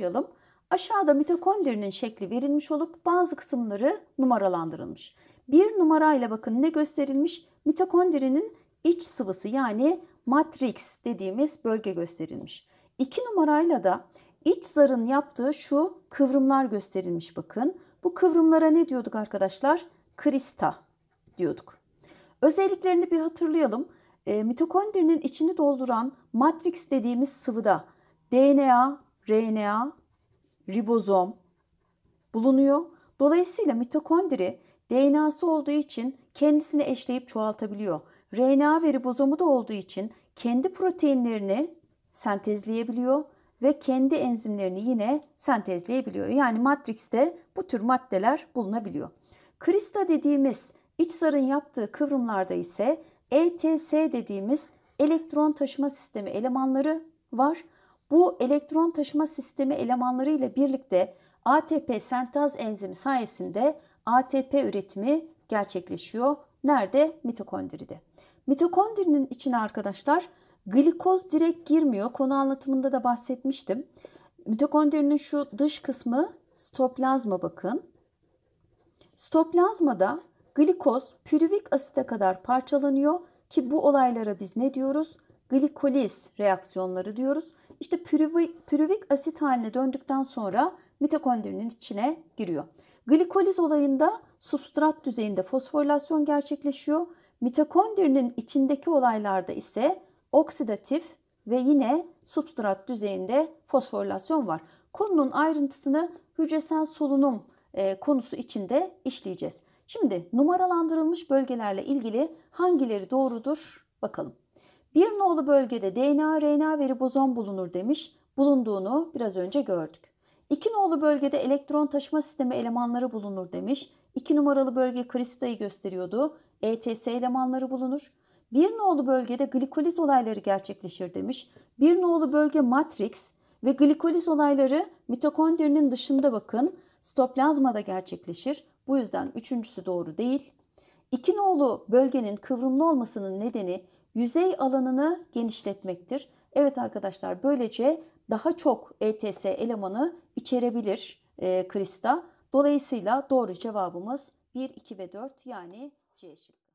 başlayalım. Aşağıda mitokondrinin şekli verilmiş olup bazı kısımları numaralandırılmış. Bir numarayla bakın ne gösterilmiş? Mitokondrinin iç sıvısı yani matrix dediğimiz bölge gösterilmiş. İki numarayla da iç zarın yaptığı şu kıvrımlar gösterilmiş bakın. Bu kıvrımlara ne diyorduk arkadaşlar? Krista diyorduk. Özelliklerini bir hatırlayalım. E, mitokondrinin içini dolduran matrix dediğimiz sıvıda DNA, RNA, ribozom bulunuyor. Dolayısıyla mitokondri DNA'sı olduğu için kendisini eşleyip çoğaltabiliyor. RNA ve ribozomu da olduğu için kendi proteinlerini sentezleyebiliyor ve kendi enzimlerini yine sentezleyebiliyor. Yani matrikste bu tür maddeler bulunabiliyor. Krista dediğimiz iç zarın yaptığı kıvrımlarda ise ETS dediğimiz elektron taşıma sistemi elemanları var. Bu elektron taşıma sistemi elemanları ile birlikte ATP sentaz enzimi sayesinde ATP üretimi gerçekleşiyor. Nerede? Mitokondride. Mitokondrinin içine arkadaşlar glikoz direkt girmiyor. Konu anlatımında da bahsetmiştim. Mitokondrinin şu dış kısmı stoplazma bakın. Stoplazmada glikoz pürüvik asite kadar parçalanıyor ki bu olaylara biz ne diyoruz? Glikoliz reaksiyonları diyoruz. İşte pürüvik, asit haline döndükten sonra mitokondrinin içine giriyor. Glikoliz olayında substrat düzeyinde fosforilasyon gerçekleşiyor. Mitokondrinin içindeki olaylarda ise oksidatif ve yine substrat düzeyinde fosforilasyon var. Konunun ayrıntısını hücresel solunum e, konusu içinde işleyeceğiz. Şimdi numaralandırılmış bölgelerle ilgili hangileri doğrudur bakalım. Bir nolu bölgede DNA, RNA veri bozon bulunur demiş. Bulunduğunu biraz önce gördük. İki nolu bölgede elektron taşıma sistemi elemanları bulunur demiş. İki numaralı bölge kristayı gösteriyordu. ETS elemanları bulunur. Bir nolu bölgede glikoliz olayları gerçekleşir demiş. Bir nolu bölge matrix ve glikoliz olayları mitokondrinin dışında bakın stoplazmada gerçekleşir. Bu yüzden üçüncüsü doğru değil. İki nolu bölgenin kıvrımlı olmasının nedeni yüzey alanını genişletmektir. Evet arkadaşlar böylece daha çok ETS elemanı içerebilir e, Krista. Dolayısıyla doğru cevabımız 1, 2 ve 4 yani C şıkkı.